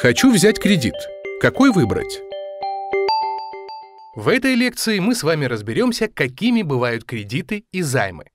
Хочу взять кредит. Какой выбрать? В этой лекции мы с вами разберемся, какими бывают кредиты и займы.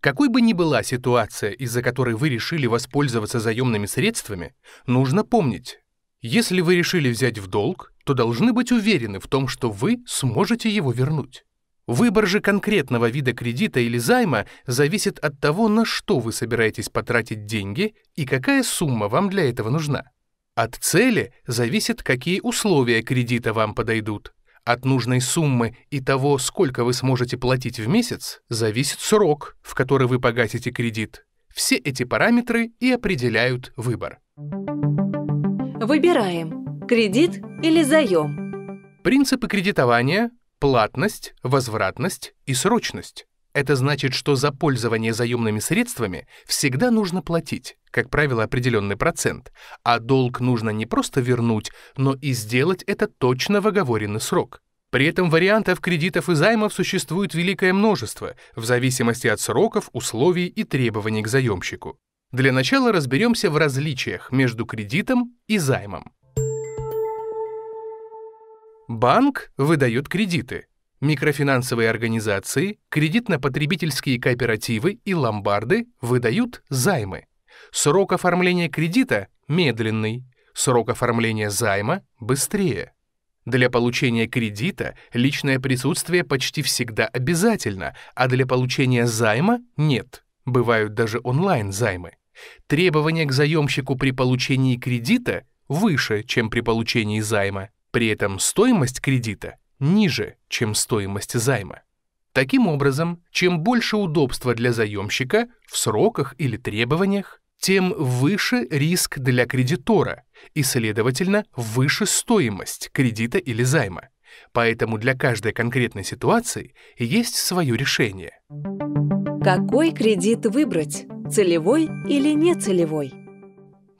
Какой бы ни была ситуация, из-за которой вы решили воспользоваться заемными средствами, нужно помнить, если вы решили взять в долг, то должны быть уверены в том, что вы сможете его вернуть. Выбор же конкретного вида кредита или займа зависит от того, на что вы собираетесь потратить деньги и какая сумма вам для этого нужна. От цели зависит, какие условия кредита вам подойдут. От нужной суммы и того, сколько вы сможете платить в месяц, зависит срок, в который вы погасите кредит. Все эти параметры и определяют выбор. Выбираем кредит или заем. Принципы кредитования – платность, возвратность и срочность. Это значит, что за пользование заемными средствами всегда нужно платить, как правило, определенный процент, а долг нужно не просто вернуть, но и сделать это точно в оговоренный срок. При этом вариантов кредитов и займов существует великое множество, в зависимости от сроков, условий и требований к заемщику. Для начала разберемся в различиях между кредитом и займом. Банк выдает кредиты – Микрофинансовые организации, кредитно-потребительские кооперативы и ломбарды выдают займы. Срок оформления кредита медленный, срок оформления займа быстрее. Для получения кредита личное присутствие почти всегда обязательно, а для получения займа нет. Бывают даже онлайн-займы. Требования к заемщику при получении кредита выше, чем при получении займа. При этом стоимость кредита ниже, чем стоимость займа. Таким образом, чем больше удобства для заемщика в сроках или требованиях, тем выше риск для кредитора и, следовательно, выше стоимость кредита или займа. Поэтому для каждой конкретной ситуации есть свое решение. Какой кредит выбрать? Целевой или нецелевой?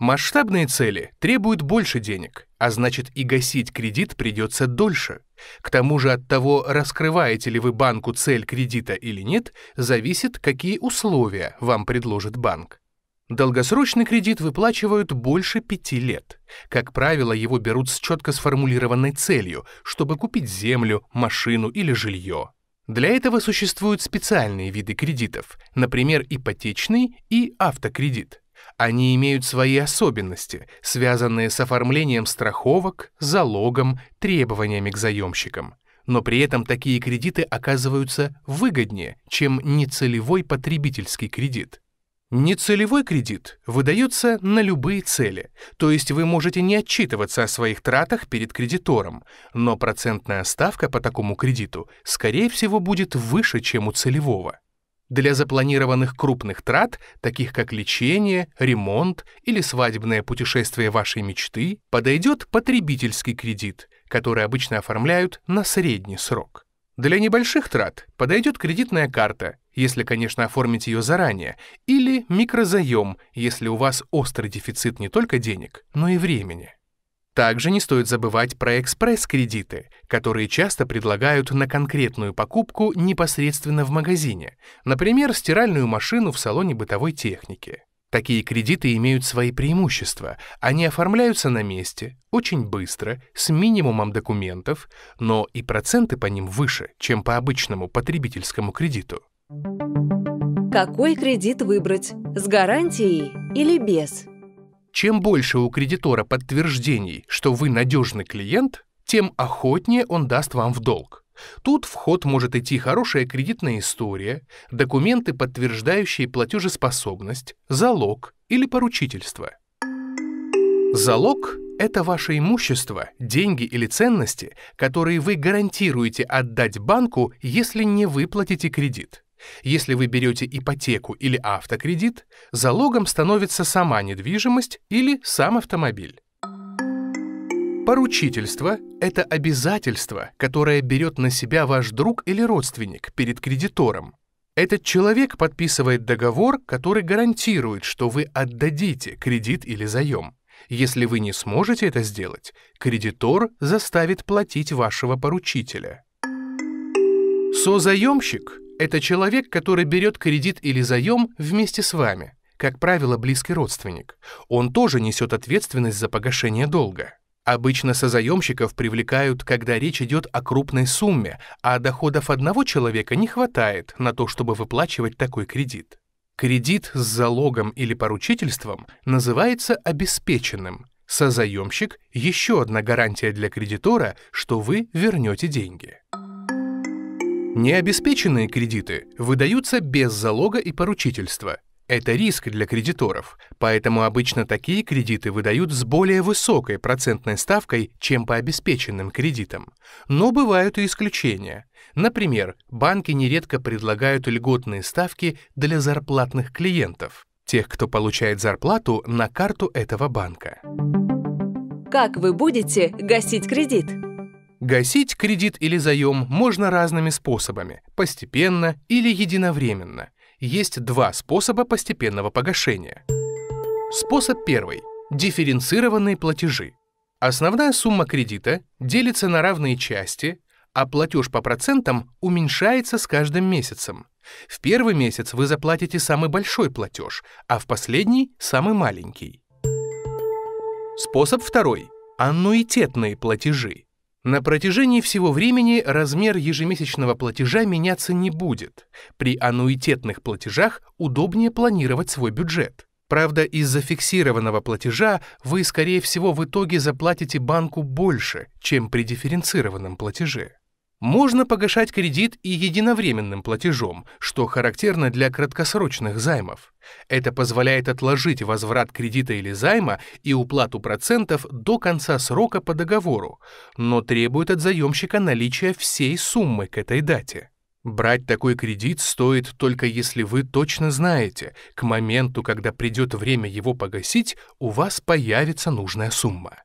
Масштабные цели требуют больше денег, а значит и гасить кредит придется дольше. К тому же от того, раскрываете ли вы банку цель кредита или нет, зависит, какие условия вам предложит банк. Долгосрочный кредит выплачивают больше пяти лет. Как правило, его берут с четко сформулированной целью, чтобы купить землю, машину или жилье. Для этого существуют специальные виды кредитов, например, ипотечный и автокредит. Они имеют свои особенности, связанные с оформлением страховок, залогом, требованиями к заемщикам. Но при этом такие кредиты оказываются выгоднее, чем нецелевой потребительский кредит. Нецелевой кредит выдается на любые цели, то есть вы можете не отчитываться о своих тратах перед кредитором, но процентная ставка по такому кредиту, скорее всего, будет выше, чем у целевого. Для запланированных крупных трат, таких как лечение, ремонт или свадебное путешествие вашей мечты, подойдет потребительский кредит, который обычно оформляют на средний срок. Для небольших трат подойдет кредитная карта, если, конечно, оформить ее заранее, или микрозаем, если у вас острый дефицит не только денег, но и времени. Также не стоит забывать про экспресс-кредиты, которые часто предлагают на конкретную покупку непосредственно в магазине, например, стиральную машину в салоне бытовой техники. Такие кредиты имеют свои преимущества. Они оформляются на месте, очень быстро, с минимумом документов, но и проценты по ним выше, чем по обычному потребительскому кредиту. Какой кредит выбрать? С гарантией или без? Чем больше у кредитора подтверждений, что вы надежный клиент, тем охотнее он даст вам в долг. Тут в ход может идти хорошая кредитная история, документы, подтверждающие платежеспособность, залог или поручительство. Залог – это ваше имущество, деньги или ценности, которые вы гарантируете отдать банку, если не выплатите кредит. Если вы берете ипотеку или автокредит, залогом становится сама недвижимость или сам автомобиль. Поручительство – это обязательство, которое берет на себя ваш друг или родственник перед кредитором. Этот человек подписывает договор, который гарантирует, что вы отдадите кредит или заем. Если вы не сможете это сделать, кредитор заставит платить вашего поручителя. Созаемщик это человек, который берет кредит или заем вместе с вами, как правило, близкий родственник. Он тоже несет ответственность за погашение долга. Обычно созаемщиков привлекают, когда речь идет о крупной сумме, а доходов одного человека не хватает на то, чтобы выплачивать такой кредит. Кредит с залогом или поручительством называется обеспеченным. Созаемщик — еще одна гарантия для кредитора, что вы вернете деньги. Необеспеченные кредиты выдаются без залога и поручительства. Это риск для кредиторов, поэтому обычно такие кредиты выдают с более высокой процентной ставкой, чем по обеспеченным кредитам. Но бывают и исключения. Например, банки нередко предлагают льготные ставки для зарплатных клиентов, тех, кто получает зарплату на карту этого банка. Как вы будете гасить кредит? Гасить кредит или заем можно разными способами, постепенно или единовременно. Есть два способа постепенного погашения. Способ первый – дифференцированные платежи. Основная сумма кредита делится на равные части, а платеж по процентам уменьшается с каждым месяцем. В первый месяц вы заплатите самый большой платеж, а в последний – самый маленький. Способ второй – аннуитетные платежи. На протяжении всего времени размер ежемесячного платежа меняться не будет. При аннуитетных платежах удобнее планировать свой бюджет. Правда, из-за фиксированного платежа вы, скорее всего, в итоге заплатите банку больше, чем при дифференцированном платеже. Можно погашать кредит и единовременным платежом, что характерно для краткосрочных займов. Это позволяет отложить возврат кредита или займа и уплату процентов до конца срока по договору, но требует от заемщика наличия всей суммы к этой дате. Брать такой кредит стоит только если вы точно знаете, к моменту, когда придет время его погасить, у вас появится нужная сумма.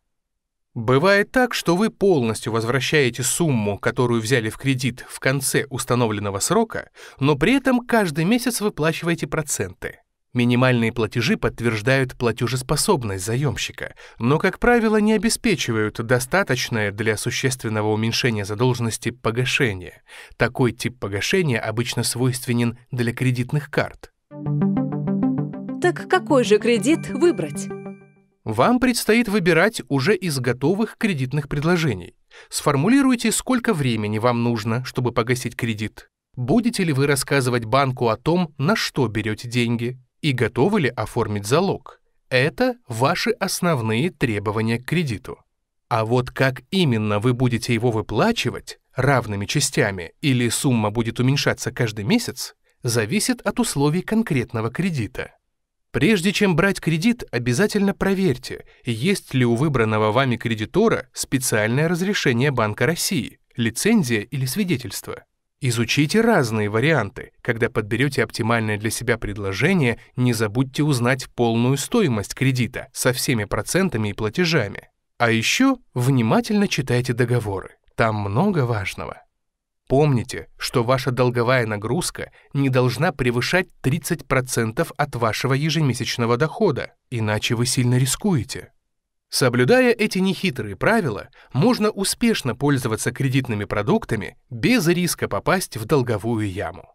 Бывает так, что вы полностью возвращаете сумму, которую взяли в кредит в конце установленного срока, но при этом каждый месяц выплачиваете проценты. Минимальные платежи подтверждают платежеспособность заемщика, но, как правило, не обеспечивают достаточное для существенного уменьшения задолженности погашение. Такой тип погашения обычно свойственен для кредитных карт. Так какой же кредит выбрать? Вам предстоит выбирать уже из готовых кредитных предложений. Сформулируйте, сколько времени вам нужно, чтобы погасить кредит. Будете ли вы рассказывать банку о том, на что берете деньги, и готовы ли оформить залог. Это ваши основные требования к кредиту. А вот как именно вы будете его выплачивать, равными частями или сумма будет уменьшаться каждый месяц, зависит от условий конкретного кредита. Прежде чем брать кредит, обязательно проверьте, есть ли у выбранного вами кредитора специальное разрешение Банка России, лицензия или свидетельство. Изучите разные варианты. Когда подберете оптимальное для себя предложение, не забудьте узнать полную стоимость кредита со всеми процентами и платежами. А еще внимательно читайте договоры. Там много важного. Помните, что ваша долговая нагрузка не должна превышать 30% от вашего ежемесячного дохода, иначе вы сильно рискуете. Соблюдая эти нехитрые правила, можно успешно пользоваться кредитными продуктами без риска попасть в долговую яму.